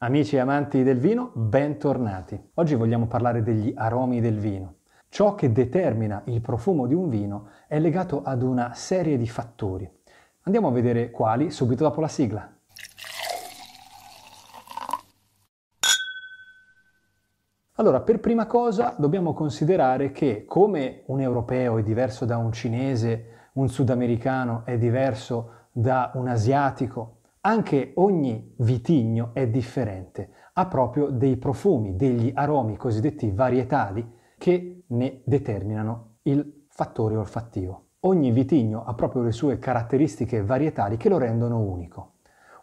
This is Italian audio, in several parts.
Amici e amanti del vino, bentornati. Oggi vogliamo parlare degli aromi del vino. Ciò che determina il profumo di un vino è legato ad una serie di fattori. Andiamo a vedere quali subito dopo la sigla. Allora, per prima cosa dobbiamo considerare che come un europeo è diverso da un cinese, un sudamericano è diverso da un asiatico, anche ogni vitigno è differente, ha proprio dei profumi, degli aromi cosiddetti varietali che ne determinano il fattore olfattivo. Ogni vitigno ha proprio le sue caratteristiche varietali che lo rendono unico.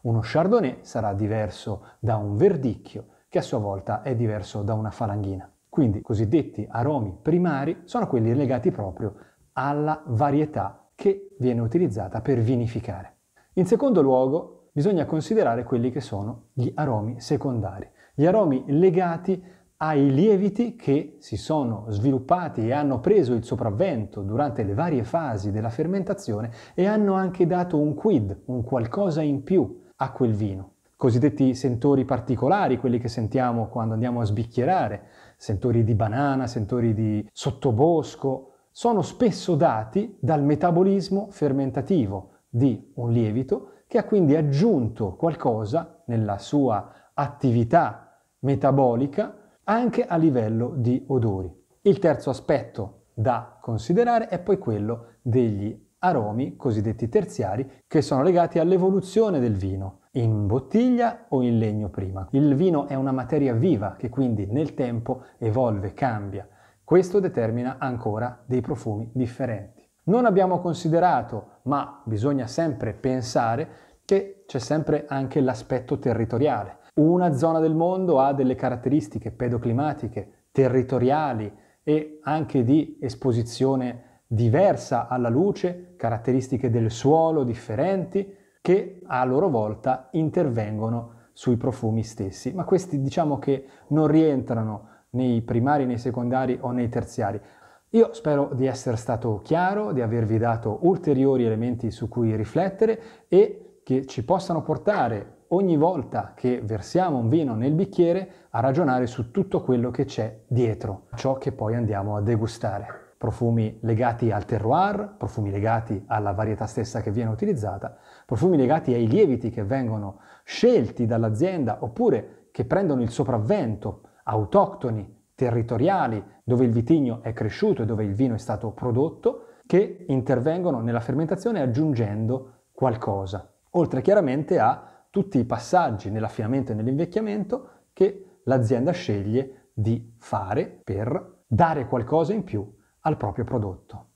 Uno Chardonnay sarà diverso da un verdicchio, che a sua volta è diverso da una falanghina. Quindi i cosiddetti aromi primari sono quelli legati proprio alla varietà che viene utilizzata per vinificare. In secondo luogo, bisogna considerare quelli che sono gli aromi secondari, gli aromi legati ai lieviti che si sono sviluppati e hanno preso il sopravvento durante le varie fasi della fermentazione e hanno anche dato un quid, un qualcosa in più a quel vino. Cosiddetti sentori particolari, quelli che sentiamo quando andiamo a sbicchierare, sentori di banana, sentori di sottobosco, sono spesso dati dal metabolismo fermentativo di un lievito che ha quindi aggiunto qualcosa nella sua attività metabolica anche a livello di odori. Il terzo aspetto da considerare è poi quello degli aromi cosiddetti terziari che sono legati all'evoluzione del vino in bottiglia o in legno prima. Il vino è una materia viva che quindi nel tempo evolve, cambia. Questo determina ancora dei profumi differenti. Non abbiamo considerato, ma bisogna sempre pensare, che c'è sempre anche l'aspetto territoriale. Una zona del mondo ha delle caratteristiche pedoclimatiche, territoriali e anche di esposizione diversa alla luce, caratteristiche del suolo differenti, che a loro volta intervengono sui profumi stessi, ma questi diciamo che non rientrano nei primari, nei secondari o nei terziari. Io spero di essere stato chiaro, di avervi dato ulteriori elementi su cui riflettere e che ci possano portare ogni volta che versiamo un vino nel bicchiere a ragionare su tutto quello che c'è dietro, ciò che poi andiamo a degustare. Profumi legati al terroir, profumi legati alla varietà stessa che viene utilizzata, profumi legati ai lieviti che vengono scelti dall'azienda oppure che prendono il sopravvento, autoctoni territoriali dove il vitigno è cresciuto e dove il vino è stato prodotto che intervengono nella fermentazione aggiungendo qualcosa, oltre chiaramente a tutti i passaggi nell'affinamento e nell'invecchiamento che l'azienda sceglie di fare per dare qualcosa in più al proprio prodotto.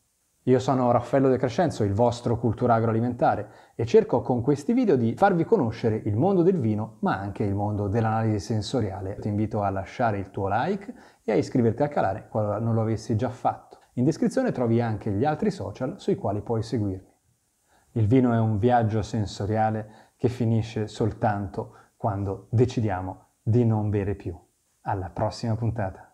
Io sono Raffaello De Crescenzo, il vostro Cultura Agroalimentare e cerco con questi video di farvi conoscere il mondo del vino, ma anche il mondo dell'analisi sensoriale. Ti invito a lasciare il tuo like e a iscriverti al canale qualora non lo avessi già fatto. In descrizione trovi anche gli altri social sui quali puoi seguirmi. Il vino è un viaggio sensoriale che finisce soltanto quando decidiamo di non bere più. Alla prossima puntata!